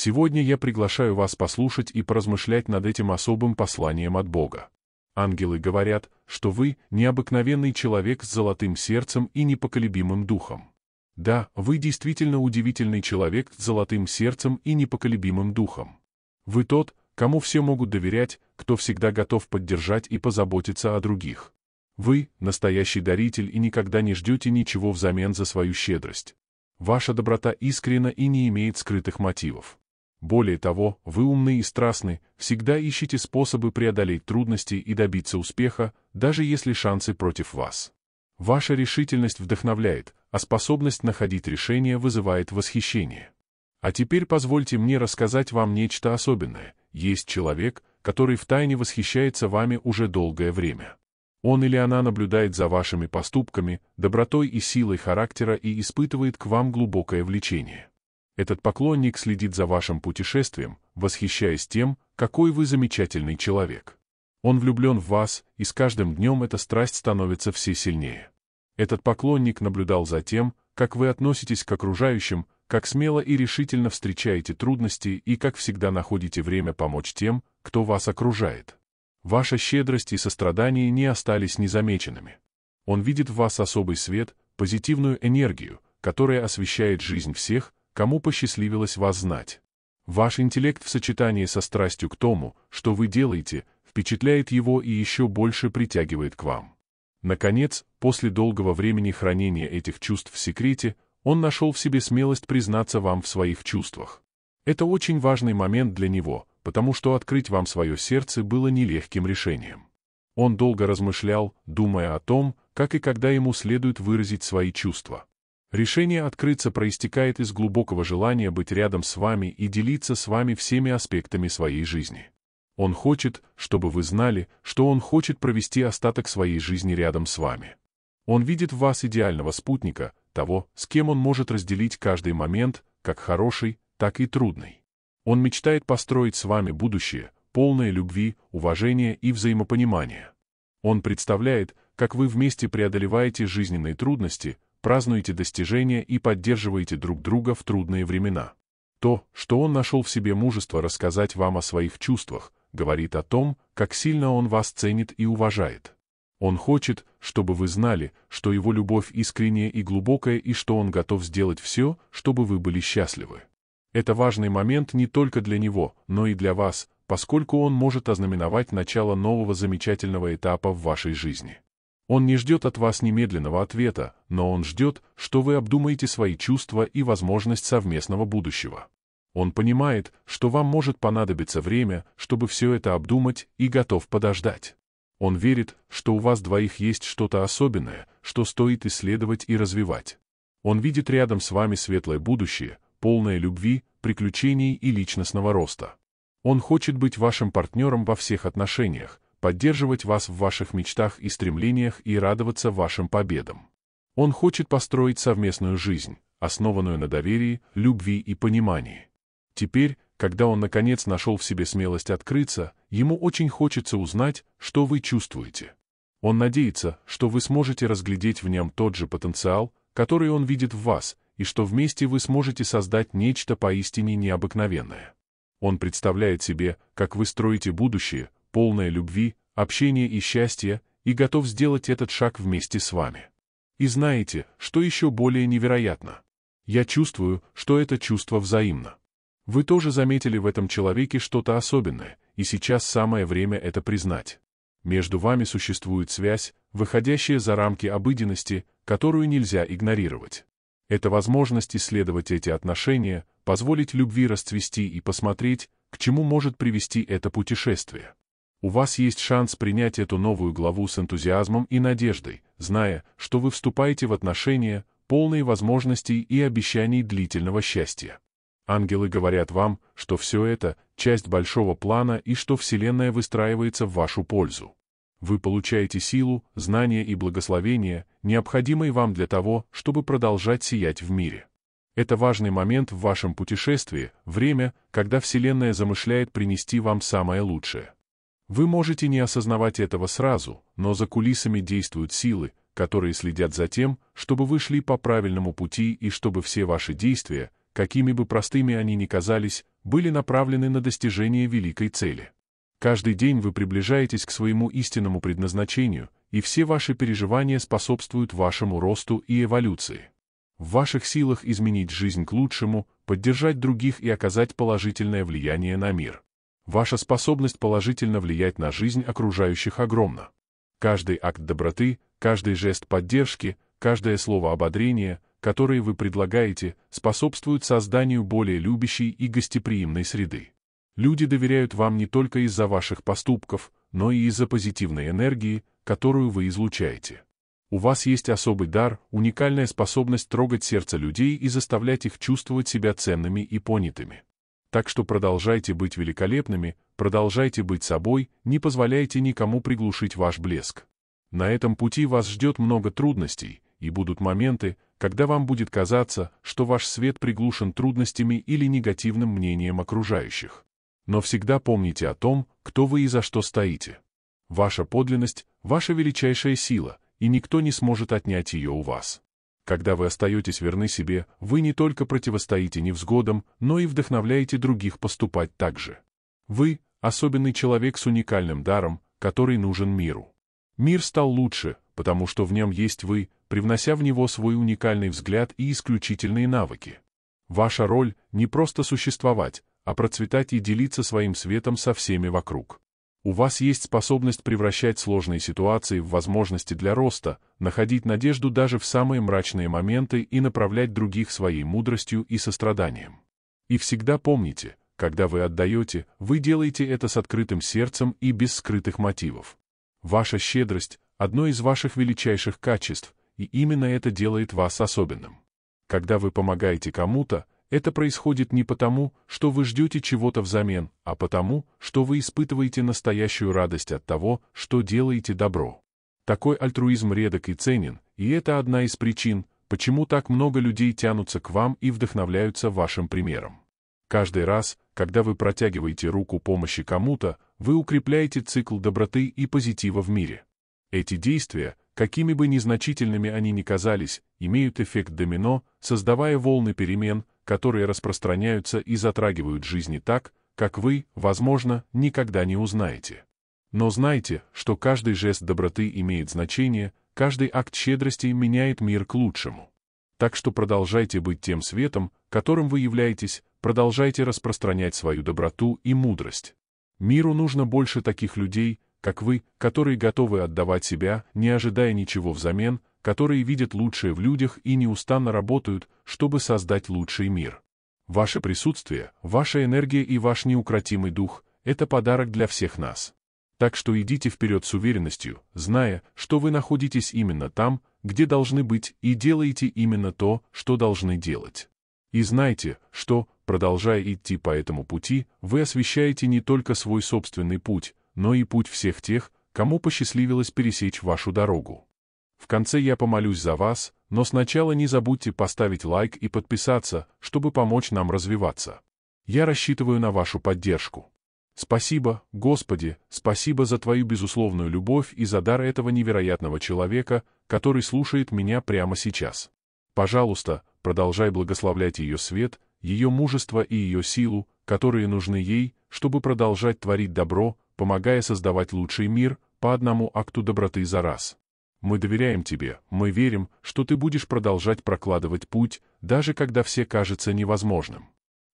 Сегодня я приглашаю вас послушать и поразмышлять над этим особым посланием от Бога. Ангелы говорят, что вы – необыкновенный человек с золотым сердцем и непоколебимым духом. Да, вы действительно удивительный человек с золотым сердцем и непоколебимым духом. Вы тот, кому все могут доверять, кто всегда готов поддержать и позаботиться о других. Вы – настоящий даритель и никогда не ждете ничего взамен за свою щедрость. Ваша доброта искрена и не имеет скрытых мотивов. Более того, вы умны и страстны, всегда ищете способы преодолеть трудности и добиться успеха, даже если шансы против вас. Ваша решительность вдохновляет, а способность находить решения вызывает восхищение. А теперь позвольте мне рассказать вам нечто особенное. Есть человек, который втайне восхищается вами уже долгое время. Он или она наблюдает за вашими поступками, добротой и силой характера и испытывает к вам глубокое влечение. Этот поклонник следит за вашим путешествием, восхищаясь тем, какой вы замечательный человек. Он влюблен в вас, и с каждым днем эта страсть становится все сильнее. Этот поклонник наблюдал за тем, как вы относитесь к окружающим, как смело и решительно встречаете трудности и как всегда находите время помочь тем, кто вас окружает. Ваша щедрость и сострадание не остались незамеченными. Он видит в вас особый свет, позитивную энергию, которая освещает жизнь всех, кому посчастливилось вас знать. Ваш интеллект в сочетании со страстью к тому, что вы делаете, впечатляет его и еще больше притягивает к вам. Наконец, после долгого времени хранения этих чувств в секрете, он нашел в себе смелость признаться вам в своих чувствах. Это очень важный момент для него, потому что открыть вам свое сердце было нелегким решением. Он долго размышлял, думая о том, как и когда ему следует выразить свои чувства. Решение открыться проистекает из глубокого желания быть рядом с вами и делиться с вами всеми аспектами своей жизни. Он хочет, чтобы вы знали, что он хочет провести остаток своей жизни рядом с вами. Он видит в вас идеального спутника, того, с кем он может разделить каждый момент, как хороший, так и трудный. Он мечтает построить с вами будущее, полное любви, уважения и взаимопонимания. Он представляет, как вы вместе преодолеваете жизненные трудности, празднуете достижения и поддерживаете друг друга в трудные времена. То, что он нашел в себе мужество рассказать вам о своих чувствах, говорит о том, как сильно он вас ценит и уважает. Он хочет, чтобы вы знали, что его любовь искренняя и глубокая и что он готов сделать все, чтобы вы были счастливы. Это важный момент не только для него, но и для вас, поскольку он может ознаменовать начало нового замечательного этапа в вашей жизни. Он не ждет от вас немедленного ответа, но он ждет, что вы обдумаете свои чувства и возможность совместного будущего. Он понимает, что вам может понадобиться время, чтобы все это обдумать и готов подождать. Он верит, что у вас двоих есть что-то особенное, что стоит исследовать и развивать. Он видит рядом с вами светлое будущее, полное любви, приключений и личностного роста. Он хочет быть вашим партнером во всех отношениях, поддерживать вас в ваших мечтах и стремлениях и радоваться вашим победам. Он хочет построить совместную жизнь, основанную на доверии, любви и понимании. Теперь, когда он наконец нашел в себе смелость открыться, ему очень хочется узнать, что вы чувствуете. Он надеется, что вы сможете разглядеть в нем тот же потенциал, который он видит в вас, и что вместе вы сможете создать нечто поистине необыкновенное. Он представляет себе, как вы строите будущее, Полная любви, общения и счастья, и готов сделать этот шаг вместе с вами. И знаете, что еще более невероятно? Я чувствую, что это чувство взаимно. Вы тоже заметили в этом человеке что-то особенное, и сейчас самое время это признать. Между вами существует связь, выходящая за рамки обыденности, которую нельзя игнорировать. Это возможность исследовать эти отношения, позволить любви расцвести и посмотреть, к чему может привести это путешествие. У вас есть шанс принять эту новую главу с энтузиазмом и надеждой, зная, что вы вступаете в отношения, полные возможностей и обещаний длительного счастья. Ангелы говорят вам, что все это – часть большого плана и что Вселенная выстраивается в вашу пользу. Вы получаете силу, знания и благословения, необходимые вам для того, чтобы продолжать сиять в мире. Это важный момент в вашем путешествии, время, когда Вселенная замышляет принести вам самое лучшее. Вы можете не осознавать этого сразу, но за кулисами действуют силы, которые следят за тем, чтобы вы шли по правильному пути и чтобы все ваши действия, какими бы простыми они ни казались, были направлены на достижение великой цели. Каждый день вы приближаетесь к своему истинному предназначению, и все ваши переживания способствуют вашему росту и эволюции. В ваших силах изменить жизнь к лучшему, поддержать других и оказать положительное влияние на мир. Ваша способность положительно влиять на жизнь окружающих огромна. Каждый акт доброты, каждый жест поддержки, каждое слово ободрения, которое вы предлагаете, способствует созданию более любящей и гостеприимной среды. Люди доверяют вам не только из-за ваших поступков, но и из-за позитивной энергии, которую вы излучаете. У вас есть особый дар, уникальная способность трогать сердце людей и заставлять их чувствовать себя ценными и понятыми. Так что продолжайте быть великолепными, продолжайте быть собой, не позволяйте никому приглушить ваш блеск. На этом пути вас ждет много трудностей, и будут моменты, когда вам будет казаться, что ваш свет приглушен трудностями или негативным мнением окружающих. Но всегда помните о том, кто вы и за что стоите. Ваша подлинность – ваша величайшая сила, и никто не сможет отнять ее у вас. Когда вы остаетесь верны себе, вы не только противостоите невзгодам, но и вдохновляете других поступать так же. Вы – особенный человек с уникальным даром, который нужен миру. Мир стал лучше, потому что в нем есть вы, привнося в него свой уникальный взгляд и исключительные навыки. Ваша роль – не просто существовать, а процветать и делиться своим светом со всеми вокруг. У вас есть способность превращать сложные ситуации в возможности для роста, находить надежду даже в самые мрачные моменты и направлять других своей мудростью и состраданием. И всегда помните, когда вы отдаете, вы делаете это с открытым сердцем и без скрытых мотивов. Ваша щедрость – одно из ваших величайших качеств, и именно это делает вас особенным. Когда вы помогаете кому-то, это происходит не потому, что вы ждете чего-то взамен, а потому, что вы испытываете настоящую радость от того, что делаете добро. Такой альтруизм редок и ценен, и это одна из причин, почему так много людей тянутся к вам и вдохновляются вашим примером. Каждый раз, когда вы протягиваете руку помощи кому-то, вы укрепляете цикл доброты и позитива в мире. Эти действия, какими бы незначительными они ни казались, имеют эффект домино, создавая волны перемен, которые распространяются и затрагивают жизни так, как вы, возможно, никогда не узнаете. Но знайте, что каждый жест доброты имеет значение, каждый акт щедрости меняет мир к лучшему. Так что продолжайте быть тем светом, которым вы являетесь, продолжайте распространять свою доброту и мудрость. Миру нужно больше таких людей, как вы, которые готовы отдавать себя, не ожидая ничего взамен, которые видят лучшее в людях и неустанно работают, чтобы создать лучший мир. Ваше присутствие, ваша энергия и ваш неукротимый дух – это подарок для всех нас. Так что идите вперед с уверенностью, зная, что вы находитесь именно там, где должны быть, и делаете именно то, что должны делать. И знайте, что, продолжая идти по этому пути, вы освещаете не только свой собственный путь, но и путь всех тех, кому посчастливилось пересечь вашу дорогу. В конце я помолюсь за вас, но сначала не забудьте поставить лайк и подписаться, чтобы помочь нам развиваться. Я рассчитываю на вашу поддержку. Спасибо, Господи, спасибо за Твою безусловную любовь и за дар этого невероятного человека, который слушает меня прямо сейчас. Пожалуйста, продолжай благословлять ее свет, ее мужество и ее силу, которые нужны ей, чтобы продолжать творить добро, помогая создавать лучший мир, по одному акту доброты за раз. Мы доверяем тебе, мы верим, что ты будешь продолжать прокладывать путь, даже когда все кажется невозможным.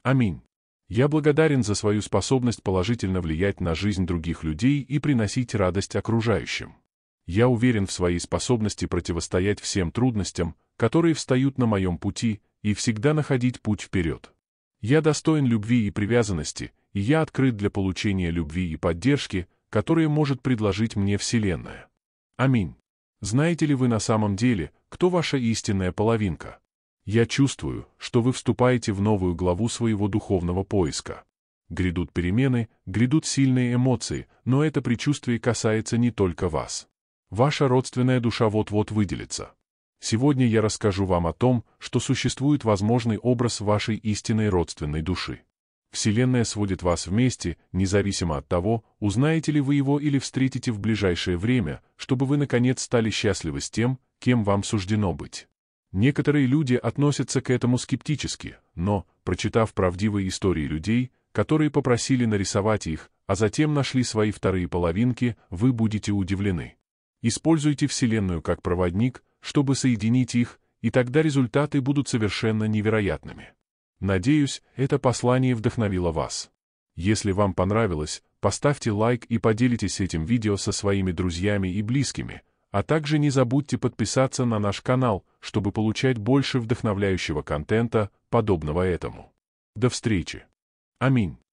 Аминь. Я благодарен за свою способность положительно влиять на жизнь других людей и приносить радость окружающим. Я уверен в своей способности противостоять всем трудностям, которые встают на моем пути, и всегда находить путь вперед. Я достоин любви и привязанности, и я открыт для получения любви и поддержки, которые может предложить мне Вселенная. Аминь. Знаете ли вы на самом деле, кто ваша истинная половинка? Я чувствую, что вы вступаете в новую главу своего духовного поиска. Грядут перемены, грядут сильные эмоции, но это предчувствие касается не только вас. Ваша родственная душа вот-вот выделится. Сегодня я расскажу вам о том, что существует возможный образ вашей истинной родственной души. Вселенная сводит вас вместе, независимо от того, узнаете ли вы его или встретите в ближайшее время, чтобы вы наконец стали счастливы с тем, кем вам суждено быть. Некоторые люди относятся к этому скептически, но, прочитав правдивые истории людей, которые попросили нарисовать их, а затем нашли свои вторые половинки, вы будете удивлены. Используйте Вселенную как проводник, чтобы соединить их, и тогда результаты будут совершенно невероятными. Надеюсь, это послание вдохновило вас. Если вам понравилось, поставьте лайк и поделитесь этим видео со своими друзьями и близкими, а также не забудьте подписаться на наш канал, чтобы получать больше вдохновляющего контента, подобного этому. До встречи. Аминь.